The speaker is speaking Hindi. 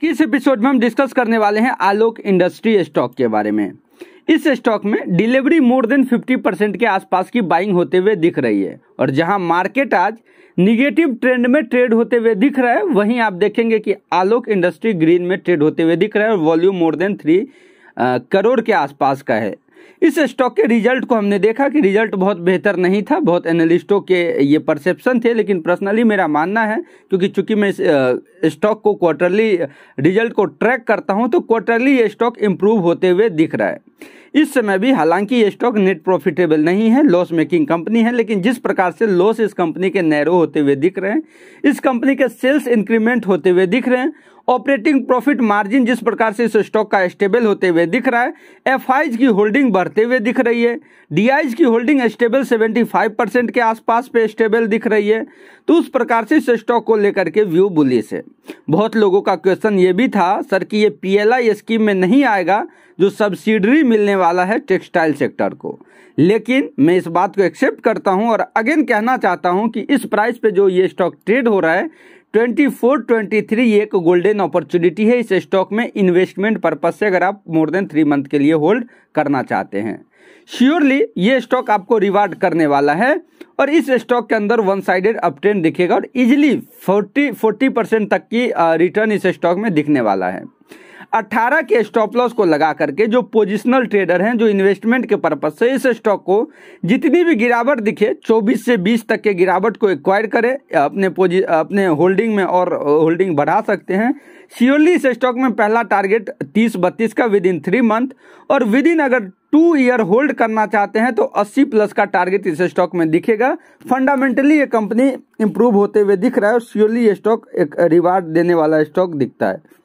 की इस एपिसोड में हम डिस्कस करने वाले हैं आलोक इंडस्ट्री स्टॉक के बारे में इस स्टॉक में डिलीवरी मोर देन 50 परसेंट के आसपास की बाइंग होते हुए दिख रही है और जहां मार्केट आज निगेटिव ट्रेंड में ट्रेड होते हुए दिख रहा है वहीं आप देखेंगे कि आलोक इंडस्ट्री ग्रीन में ट्रेड होते हुए दिख रहा है और volume more than three crore के आसपास का है इस स्टॉक के रिजल्ट को हमने देखा कि रिजल्ट बहुत बेहतर नहीं था बहुत एनालिस्टों के ये परसेप्शन थे लेकिन पर्सनली मेरा मानना है क्योंकि चूंकि मैं स्टॉक को क्वार्टरली रिजल्ट को ट्रैक करता हूँ तो क्वार्टरली ये स्टॉक इम्प्रूव होते हुए दिख रहा है इस समय भी हालांकि ये स्टॉक नेट प्रॉफिटेबल नहीं है लॉस मेकिंग कंपनी है लेकिन जिस प्रकार से लॉस इस कंपनी के नैरो होते हुए दिख रहे हैं इस कंपनी के सेल्स इंक्रीमेंट होते हुए दिख रहे हैं ऑपरेटिंग प्रॉफिट मार्जिन जिस प्रकार से इस स्टॉक का स्टेबल होते हुए दिख रहा है एफ की होल्डिंग बढ़ते हुए दिख रही है डी की होल्डिंग स्टेबल 75 परसेंट के आसपास पे स्टेबल दिख रही है तो उस प्रकार से इस स्टॉक को लेकर के व्यू बुलिस है बहुत लोगों का क्वेश्चन ये भी था सर कि ये पी स्कीम में नहीं आएगा जो सब्सिडरी मिलने वाला है टेक्सटाइल सेक्टर को लेकिन मैं इस बात को एक्सेप्ट करता हूं और अगेन कहना चाहता हूं कि इस प्राइस पे जो ये स्टॉक ट्रेड हो रहा है ट्वेंटी फोर ट्वेंटी थ्री एक गोल्डन अपॉर्चुनिटी है इस स्टॉक में इन्वेस्टमेंट पर्पज से अगर आप मोर देन थ्री मंथ के लिए होल्ड करना चाहते हैं श्योरली ये स्टॉक आपको रिवार्ड करने वाला है और इस स्टॉक के अंदर वन साइडेड अपट्रेंड दिखेगा और इजिली फोर्टी फोर्टी परसेंट तक की रिटर्न इस स्टॉक में दिखने वाला है 18 के स्टॉप लॉस को लगा करके जो पोजिशनल ट्रेडर हैं जो इन्वेस्टमेंट के पर्पज से इस स्टॉक को जितनी भी गिरावट दिखे 24 से 20 तक के गिरावट को एक्वायर करें अपने पोजि अपने होल्डिंग में और होल्डिंग बढ़ा सकते हैं सियोरली इस स्टॉक में पहला टारगेट तीस बत्तीस का विद इन थ्री मंथ और विद इन अगर टू ईयर होल्ड करना चाहते हैं तो 80 प्लस का टारगेट इस स्टॉक में दिखेगा फंडामेंटली ये कंपनी इंप्रूव होते हुए दिख रहा है और श्योरली ये स्टॉक एक रिवार्ड देने वाला स्टॉक दिखता है